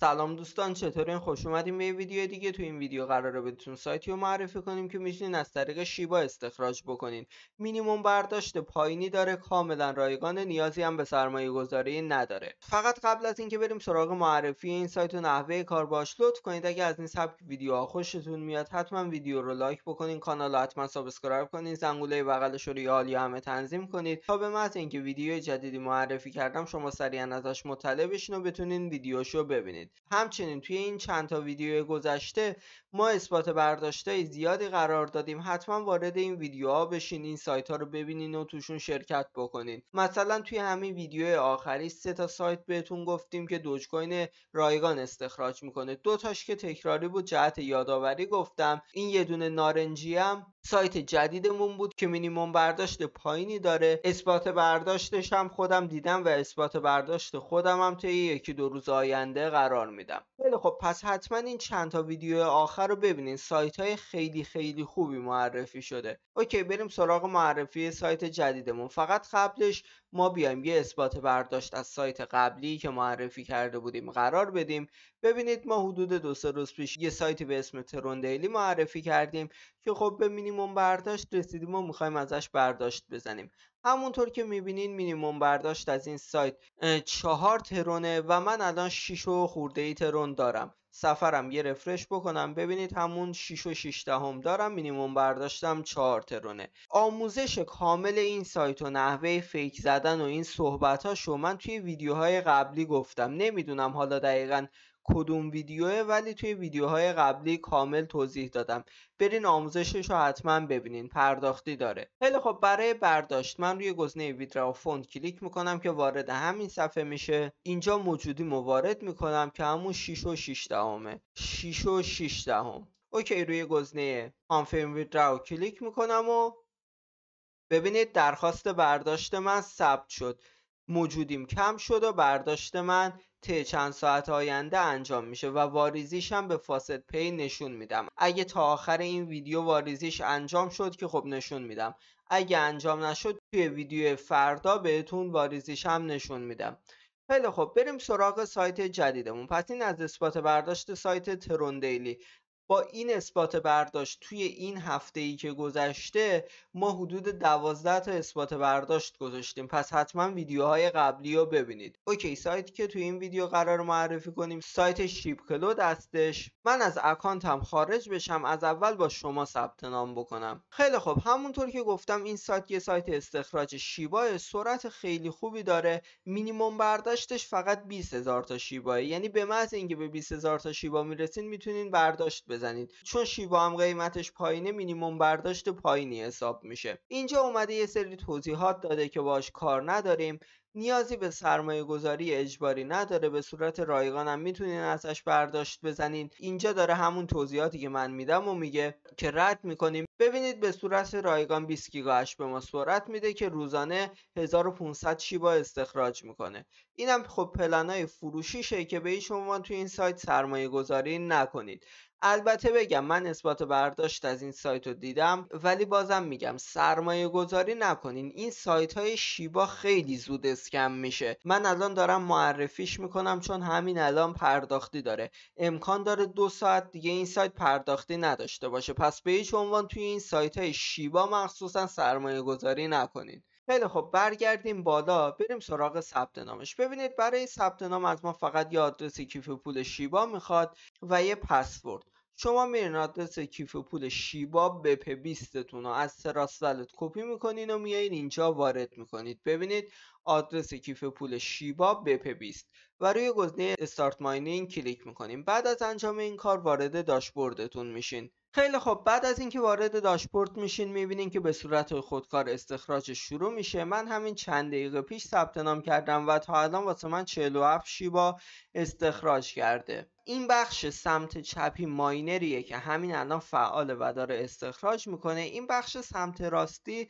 سلام دوستان چطورین خوش اومدیم به یه ویدیو دیگه تو این ویدیو قراره بهتون سایتی رو معرفی کنیم که میتونین از طریق شیبا استخراج بکنین مینیموم برداشت پایینی داره کاملا رایگان نیازی هم به سرمایه گذاری نداره فقط قبل از اینکه بریم سراغ معرفی این سایت و نحوه کار باش لطف کنید اگه از این سبک ویدیوها خوشتون میاد حتما ویدیو رو لایک بکنین کانال رو حتما سابسکرایب کنین زنگوله بغلش رو یالی همه تنظیم کنید تا به محض اینکه ویدیو جدیدی معرفی کردم شما سریعا ازش مطلع بشین و بتونین ویدیوشو ببینید همچنین توی این چند تا ویدیو گذشته ما اثبات های زیادی قرار دادیم حتما وارد این ویدیوها بشین این سایت ها رو ببینین و توشون شرکت بکنین مثلا توی همین ویدیو آخری سه تا سایت بهتون گفتیم که دوج کوین رایگان استخراج میکنه دو تاش که تکراری بود جهت یادآوری گفتم این یه دونه نارنجی هم سایت جدیدمون بود که مینیموم برداشت پایینی داره اثبات برداشتش هم خودم دیدم و اثبات برداشت خودم هم طی یکی دو روز آینده قرار میدم خیلی خب پس حتما این چند تا ویدیو آخر رو ببینین سایت های خیلی خیلی خوبی معرفی شده اوکی بریم سراغ معرفی سایت جدیدمون فقط قبلش ما بیایم یه اثبات برداشت از سایت قبلی که معرفی کرده بودیم قرار بدیم ببینید ما حدود دو سه روز پیش یه سایتی به اسم ترون دیلی معرفی کردیم که خب به مینیموم برداشت رسیدیم و میخوایم ازش برداشت بزنیم همونطور که میبینین مینیموم برداشت از این سایت چهار ترونه و من الان 6 و خورده ای ترون دارم سفرم یه رفرش بکنم ببینید همون 6 و 6 دهم دارم مینیموم برداشتم 4 ترونه آموزش کامل این سایت و نحوه فیک زدن و این صحبت ها من توی ویدیوهای قبلی گفتم نمیدونم حالا دقیقا کدوم ویدیوه ولی توی ویدیوهای قبلی کامل توضیح دادم برین آموزشش رو حتما ببینین پرداختی داره خیلی خب برای برداشت من روی گزینه ویدرا فوند کلیک میکنم که وارد همین صفحه میشه اینجا موجودی موارد میکنم که همون 6 و 6 دهمه 6 و 6 دهم اوکی روی گزینه کانفرم ویدراو کلیک میکنم و ببینید درخواست برداشت من ثبت شد موجودیم کم شد و برداشت من طی چند ساعت آینده انجام میشه و واریزیش هم به فاسد پی نشون میدم اگه تا آخر این ویدیو واریزیش انجام شد که خب نشون میدم اگه انجام نشد توی ویدیو فردا بهتون واریزیش هم نشون میدم خیلی خب بریم سراغ سایت جدیدمون پس این از اثبات برداشت سایت ترون دیلی با این اثبات برداشت توی این هفته ای که گذشته ما حدود دوازده تا اثبات برداشت گذاشتیم پس حتما ویدیوهای قبلی رو ببینید اوکی سایتی که توی این ویدیو قرار معرفی کنیم سایت شیپ کلود هستش من از اکانتم خارج بشم از اول با شما ثبت نام بکنم خیلی خب همونطور که گفتم این سایت یه سایت استخراج شیبا سرعت خیلی خوبی داره مینیمم برداشتش فقط 20000 تا شیبا یعنی به محض اینکه به 20000 تا شیبا میرسین میتونین برداشت بزنید چون شیبا هم قیمتش پایینه مینیموم برداشت پایینی حساب میشه اینجا اومده یه سری توضیحات داده که باش کار نداریم نیازی به سرمایه گذاری اجباری نداره به صورت رایگان هم میتونین ازش برداشت بزنین اینجا داره همون توضیحاتی که من میدم و میگه که رد میکنیم ببینید به صورت رایگان 20 گیگاش به ما سرعت میده که روزانه 1500 شیبا استخراج میکنه اینم خب پلانای فروشیشه که به هیچ عنوان توی این سایت سرمایه گذاری نکنید البته بگم من اثبات برداشت از این سایت رو دیدم ولی بازم میگم سرمایه گذاری نکنین این سایت های شیبا خیلی زود اسکم میشه من الان دارم معرفیش میکنم چون همین الان پرداختی داره امکان داره دو ساعت دیگه این سایت پرداختی نداشته باشه پس به هیچ عنوان توی این سایت های شیبا مخصوصا سرمایه گذاری نکنین خیلی خب برگردیم بالا بریم سراغ ثبت نامش ببینید برای ثبت نام از ما فقط یه آدرس کیف پول شیبا میخواد و یه پسورد شما میرین آدرس کیف پول شیبا به 20 رو از تراسولت کپی میکنین و میایین اینجا وارد میکنید ببینید آدرس کیف پول شیبا بپ بیست و روی گزینه استارت ماینینگ کلیک میکنیم بعد از انجام این کار وارد داشبوردتون میشین خیلی خب بعد از اینکه وارد داشبورد میشین میبینین که به صورت خودکار استخراج شروع میشه من همین چند دقیقه پیش ثبت نام کردم و تا الان واسه من 47 شیبا استخراج کرده این بخش سمت چپی ماینریه که همین الان فعال و داره استخراج میکنه این بخش سمت راستی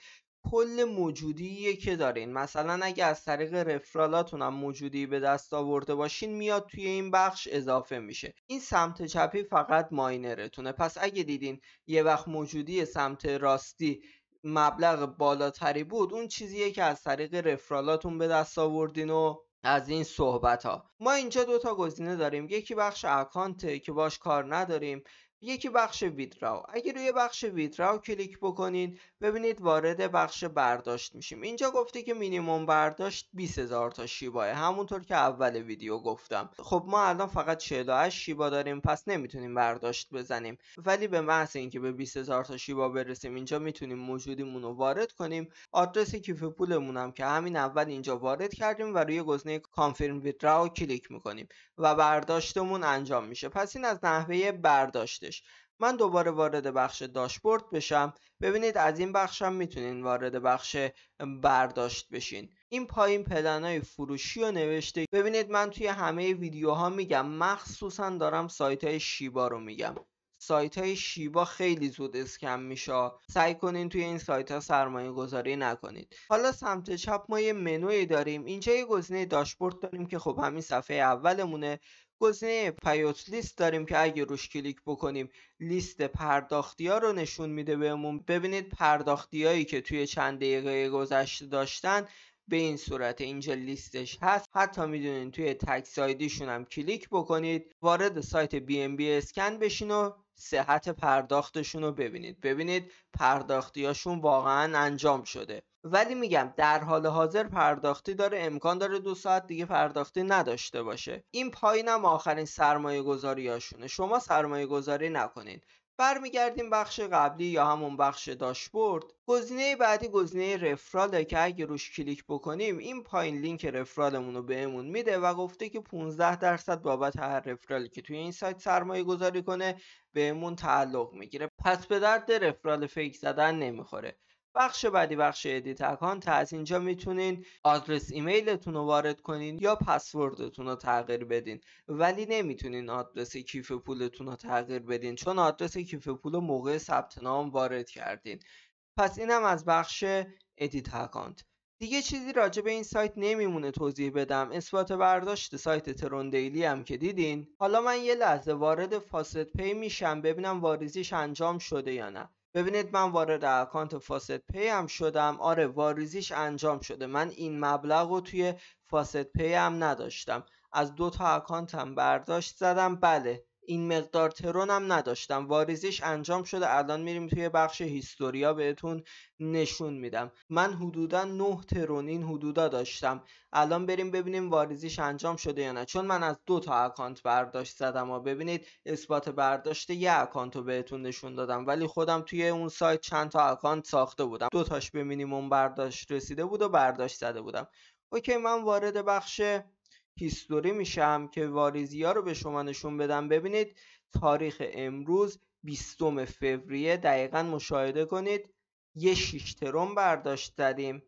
کل موجودی که دارین مثلا اگه از طریق رفرالاتون هم موجودی به دست آورده باشین میاد توی این بخش اضافه میشه این سمت چپی فقط ماینرتونه پس اگه دیدین یه وقت موجودی سمت راستی مبلغ بالاتری بود اون چیزیه که از طریق رفرالاتون به دست آوردین و از این صحبت ها ما اینجا تا گزینه داریم یکی بخش اکانته که باش کار نداریم یکی بخش ویدراو اگه روی بخش ویدراو کلیک بکنید ببینید وارد بخش برداشت میشیم اینجا گفته که مینیموم برداشت 20000 تا شیباه همونطور که اول ویدیو گفتم خب ما الان فقط 48 شیبا داریم پس نمیتونیم برداشت بزنیم ولی به محض اینکه به 20000 تا شیبا برسیم اینجا میتونیم موجودیمون رو وارد کنیم آدرس کیف پولمون هم که همین اول اینجا وارد کردیم و روی گزینه کانفرم ویدراو کلیک میکنیم و برداشتمون انجام میشه پس این از نحوه برداشتش من دوباره وارد بخش داشبورد بشم ببینید از این بخشم میتونین وارد بخش برداشت بشین این پایین های فروشی رو نوشته ببینید من توی همه ویدیوها میگم مخصوصا دارم سایت های شیبا رو میگم سایت های شیبا خیلی زود اسکم میشه سعی کنین توی این سایت ها سرمایه گذاری نکنید حالا سمت چپ ما یه منوی داریم اینجا یه گزینه داشبورد داریم که خب همین صفحه اولمونه گزینه پیوت لیست داریم که اگه روش کلیک بکنیم لیست پرداختی ها رو نشون میده بهمون ببینید پرداختی هایی که توی چند دقیقه گذشته داشتن به این صورت اینجا لیستش هست حتی میدونین توی تکس آیدیشون هم کلیک بکنید وارد سایت بی ام بی اسکن بشین و صحت پرداختشون رو ببینید ببینید هاشون واقعا انجام شده ولی میگم در حال حاضر پرداختی داره امکان داره دو ساعت دیگه پرداختی نداشته باشه این پایین هم آخرین سرمایه گذاری هاشونه شما سرمایه گذاری نکنین برمیگردیم بخش قبلی یا همون بخش داشبورد گزینه بعدی گزینه رفراله که اگه روش کلیک بکنیم این پایین لینک رفرالمون رو بهمون میده و گفته که 15 درصد بابت هر رفرالی که توی این سایت سرمایه گذاری کنه بهمون تعلق میگیره پس به درد رفرال فیک زدن نمیخوره بخش بعدی بخش ادیت اکانت از اینجا میتونین آدرس ایمیلتون رو وارد کنین یا پسوردتون رو تغییر بدین ولی نمیتونین آدرس کیف پولتون رو تغییر بدین چون آدرس کیف پول رو موقع ثبت نام وارد کردین پس اینم از بخش ادیت اکانت دیگه چیزی راجع به این سایت نمیمونه توضیح بدم اثبات برداشت سایت ترون دیلی هم که دیدین حالا من یه لحظه وارد فاست پی میشم ببینم واریزیش انجام شده یا نه ببینید من وارد اکانت فاست پی هم شدم آره واریزیش انجام شده من این مبلغ رو توی فاست پی هم نداشتم از دو تا اکانتم برداشت زدم بله این مقدار ترون هم نداشتم واریزیش انجام شده الان میریم توی بخش هیستوریا بهتون نشون میدم من حدودا 9 ترون این حدودا داشتم الان بریم ببینیم واریزیش انجام شده یا نه چون من از دو تا اکانت برداشت زدم و ببینید اثبات برداشت یه اکانت رو بهتون نشون دادم ولی خودم توی اون سایت چند تا اکانت ساخته بودم دو تاش به مینیمم برداشت رسیده بود و برداشت زده بودم اوکی من وارد بخش هیستوری میشم که واریزیا رو به شما نشون بدم ببینید تاریخ امروز 20 فوریه دقیقا مشاهده کنید یه شیشترون برداشت زدیم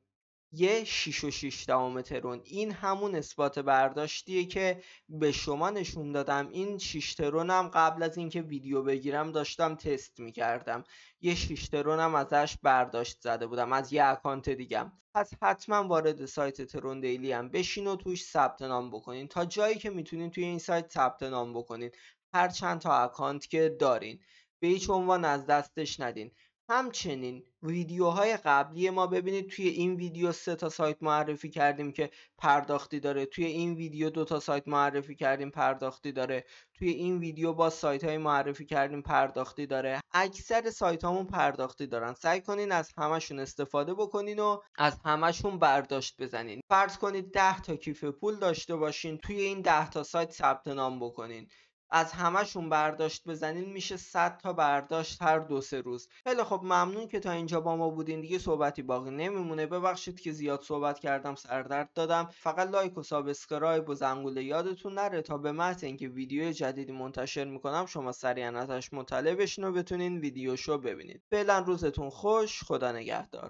یه 6 و 6 ترون این همون اثبات برداشتیه که به شما نشون دادم این 6 ترونم قبل از اینکه ویدیو بگیرم داشتم تست میکردم یه 6 ترونم ازش برداشت زده بودم از یه اکانت دیگم پس حتما وارد سایت ترون دیلی هم بشین و توش ثبت نام بکنین تا جایی که میتونین توی این سایت ثبت نام بکنین هر چند تا اکانت که دارین به هیچ عنوان از دستش ندین همچنین ویدیوهای قبلی ما ببینید توی این ویدیو سه تا سایت معرفی کردیم که پرداختی داره توی این ویدیو دو تا سایت معرفی کردیم پرداختی داره توی این ویدیو با سایت های معرفی کردیم پرداختی داره اکثر سایت هامون پرداختی دارن سعی کنین از همشون استفاده بکنین و از همشون برداشت بزنین فرض کنید 10 تا کیف پول داشته باشین توی این 10 تا سایت ثبت نام بکنین از همهشون برداشت بزنین میشه 100 تا برداشت هر دو سه روز خیلی خب ممنون که تا اینجا با ما بودین دیگه صحبتی باقی نمیمونه ببخشید که زیاد صحبت کردم سردرد دادم فقط لایک و سابسکرایب و زنگوله یادتون نره تا به محض اینکه ویدیو جدیدی منتشر میکنم شما سریعا ازش مطلع بشین و بتونین شو ببینید فعلا روزتون خوش خدا نگهدار